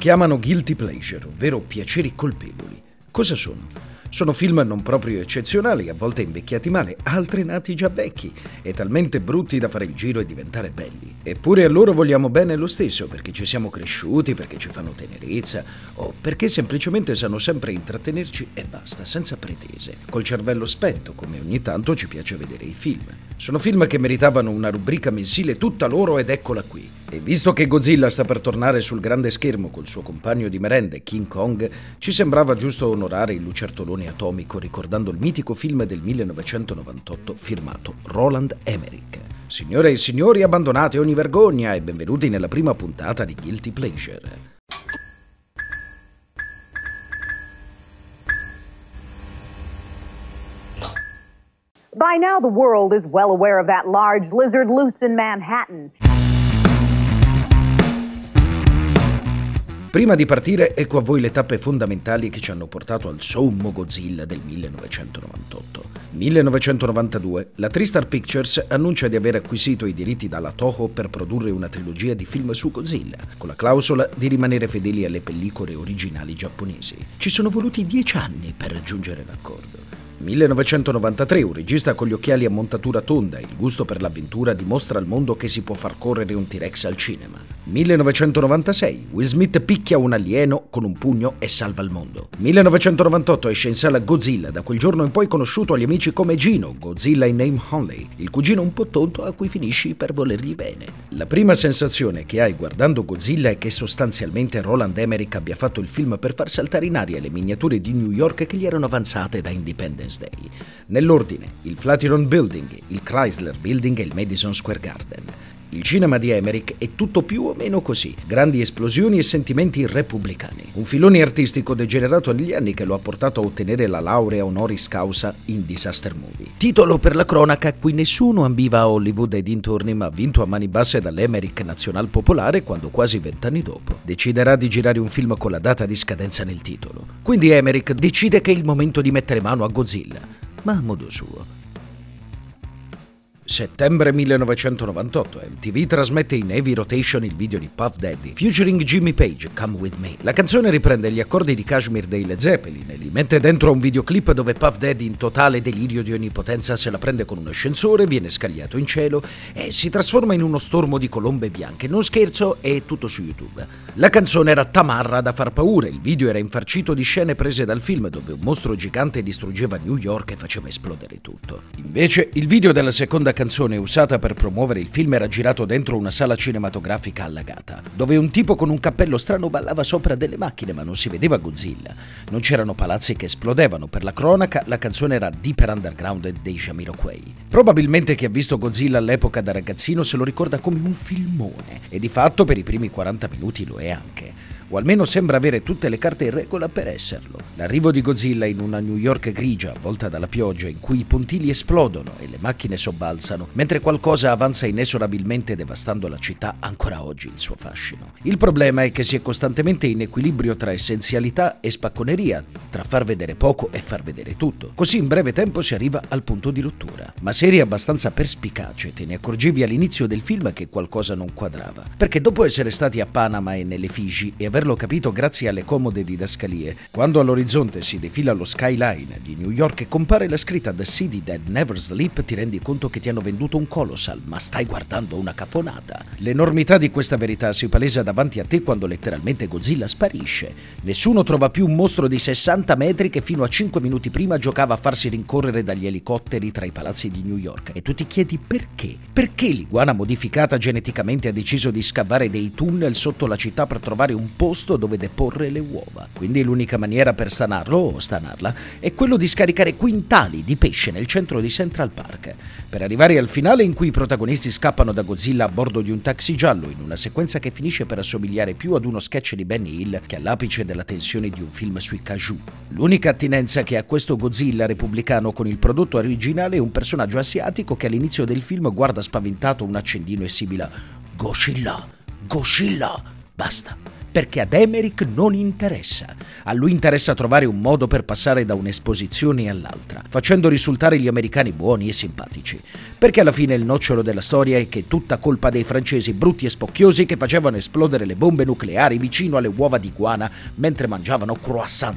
chiamano guilty pleasure, ovvero piaceri colpevoli. Cosa sono? Sono film non proprio eccezionali, a volte invecchiati male, altri nati già vecchi e talmente brutti da fare il giro e diventare belli. Eppure a loro vogliamo bene lo stesso, perché ci siamo cresciuti, perché ci fanno tenerezza o perché semplicemente sanno sempre intrattenerci e basta, senza pretese. Col cervello spento, come ogni tanto ci piace vedere i film. Sono film che meritavano una rubrica mensile tutta loro ed eccola qui. E visto che Godzilla sta per tornare sul grande schermo col suo compagno di merende King Kong, ci sembrava giusto onorare il lucertolone atomico ricordando il mitico film del 1998 firmato Roland Emmerich. Signore e signori, abbandonate ogni vergogna e benvenuti nella prima puntata di Guilty Pleasure. By now, the world is well aware of that large lizard loose in Manhattan. Prima di partire, ecco a voi le tappe fondamentali che ci hanno portato al sommo Godzilla del 1998. 1992. La Tristar Pictures annuncia di aver acquisito i diritti dalla Toho per produrre una trilogia di film su Godzilla, con la clausola di rimanere fedeli alle pellicole originali giapponesi. Ci sono voluti dieci anni per raggiungere l'accordo. 1993, un regista con gli occhiali a montatura tonda e il gusto per l'avventura dimostra al mondo che si può far correre un T-Rex al cinema. 1996 Will Smith picchia un alieno con un pugno e salva il mondo. 1998 esce in sala Godzilla, da quel giorno in poi conosciuto agli amici come Gino, Godzilla in name only, il cugino un po' tonto a cui finisci per volergli bene. La prima sensazione che hai guardando Godzilla è che sostanzialmente Roland Emmerich abbia fatto il film per far saltare in aria le miniature di New York che gli erano avanzate da Independence Day. Nell'ordine, il Flatiron Building, il Chrysler Building e il Madison Square Garden. Il cinema di Emmerich è tutto più o meno così, grandi esplosioni e sentimenti repubblicani. Un filone artistico degenerato negli anni che lo ha portato a ottenere la laurea honoris causa in disaster movie. Titolo per la cronaca a cui nessuno ambiva a Hollywood e dintorni ma vinto a mani basse dall'Emerick Nazional Popolare quando quasi vent'anni dopo deciderà di girare un film con la data di scadenza nel titolo. Quindi Emmerich decide che è il momento di mettere mano a Godzilla, ma a modo suo Settembre 1998 MTV trasmette in heavy rotation il video di Puff Daddy featuring Jimmy Page, Come With Me. La canzone riprende gli accordi di Kashmir dei Led Zeppelin e li mette dentro un videoclip dove Puff Daddy in totale delirio di onnipotenza se la prende con un ascensore, viene scagliato in cielo e si trasforma in uno stormo di colombe bianche. Non scherzo, è tutto su YouTube. La canzone era tamarra da far paura, il video era infarcito di scene prese dal film dove un mostro gigante distruggeva New York e faceva esplodere tutto. Invece il video della seconda canzone canzone usata per promuovere il film era girato dentro una sala cinematografica allagata, dove un tipo con un cappello strano ballava sopra delle macchine ma non si vedeva Godzilla. Non c'erano palazzi che esplodevano, per la cronaca la canzone era Deeper Underground dei Jamiroquai. Probabilmente chi ha visto Godzilla all'epoca da ragazzino se lo ricorda come un filmone, e di fatto per i primi 40 minuti lo è anche o almeno sembra avere tutte le carte in regola per esserlo. L'arrivo di Godzilla in una New York grigia, avvolta dalla pioggia, in cui i pontili esplodono e le macchine sobbalzano, mentre qualcosa avanza inesorabilmente devastando la città, ancora oggi il suo fascino. Il problema è che si è costantemente in equilibrio tra essenzialità e spacconeria, tra far vedere poco e far vedere tutto. Così in breve tempo si arriva al punto di rottura. Ma se eri abbastanza perspicace, te ne accorgevi all'inizio del film che qualcosa non quadrava, perché dopo essere stati a Panama e nelle Figi e aver averlo capito grazie alle comode didascalie, quando all'orizzonte si defila lo skyline di New York e compare la scritta The City That Never Sleep, ti rendi conto che ti hanno venduto un colossal, ma stai guardando una caponata. L'enormità di questa verità si palesa davanti a te quando letteralmente Godzilla sparisce. Nessuno trova più un mostro di 60 metri che fino a 5 minuti prima giocava a farsi rincorrere dagli elicotteri tra i palazzi di New York. E tu ti chiedi perché? Perché l'iguana modificata geneticamente ha deciso di scavare dei tunnel sotto la città per trovare un po' posto dove deporre le uova. Quindi l'unica maniera per stanarlo o stanarla è quello di scaricare quintali di pesce nel centro di Central Park. Per arrivare al finale in cui i protagonisti scappano da Godzilla a bordo di un taxi giallo in una sequenza che finisce per assomigliare più ad uno sketch di Benny Hill che all'apice della tensione di un film sui cajou. L'unica attinenza che ha questo Godzilla repubblicano con il prodotto originale è un personaggio asiatico che all'inizio del film guarda spaventato un accendino e sibila Godzilla, Godzilla, basta perché ad Emmerich non interessa. A lui interessa trovare un modo per passare da un'esposizione all'altra, facendo risultare gli americani buoni e simpatici. Perché alla fine il nocciolo della storia è che è tutta colpa dei francesi brutti e spocchiosi che facevano esplodere le bombe nucleari vicino alle uova di guana mentre mangiavano croissant.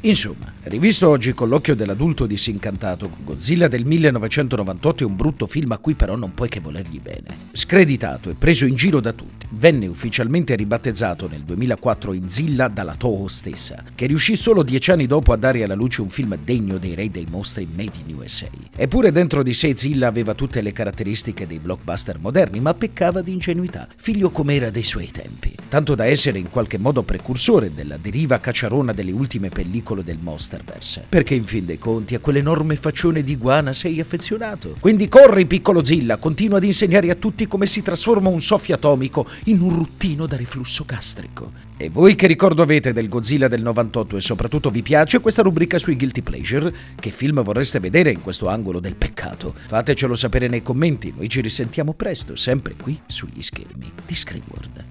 Insomma, Rivisto oggi con l'occhio dell'adulto disincantato, Godzilla del 1998 è un brutto film a cui però non puoi che volergli bene. Screditato e preso in giro da tutti, venne ufficialmente ribattezzato nel 2004 in Zilla dalla Toho stessa, che riuscì solo dieci anni dopo a dare alla luce un film degno dei re dei mostri made in USA. Eppure dentro di sé Zilla aveva tutte le caratteristiche dei blockbuster moderni, ma peccava di ingenuità, figlio com'era dei suoi tempi, tanto da essere in qualche modo precursore della deriva cacciarona delle ultime pellicole del mostro Masterverse. Perché in fin dei conti a quell'enorme faccione di iguana sei affezionato. Quindi corri, piccolo Zilla, continua ad insegnare a tutti come si trasforma un soffio atomico in un ruttino da riflusso gastrico. E voi che ricordo avete del Godzilla del 98 e soprattutto vi piace questa rubrica sui guilty pleasure? Che film vorreste vedere in questo angolo del peccato? Fatecelo sapere nei commenti, noi ci risentiamo presto, sempre qui sugli schermi di Screenword.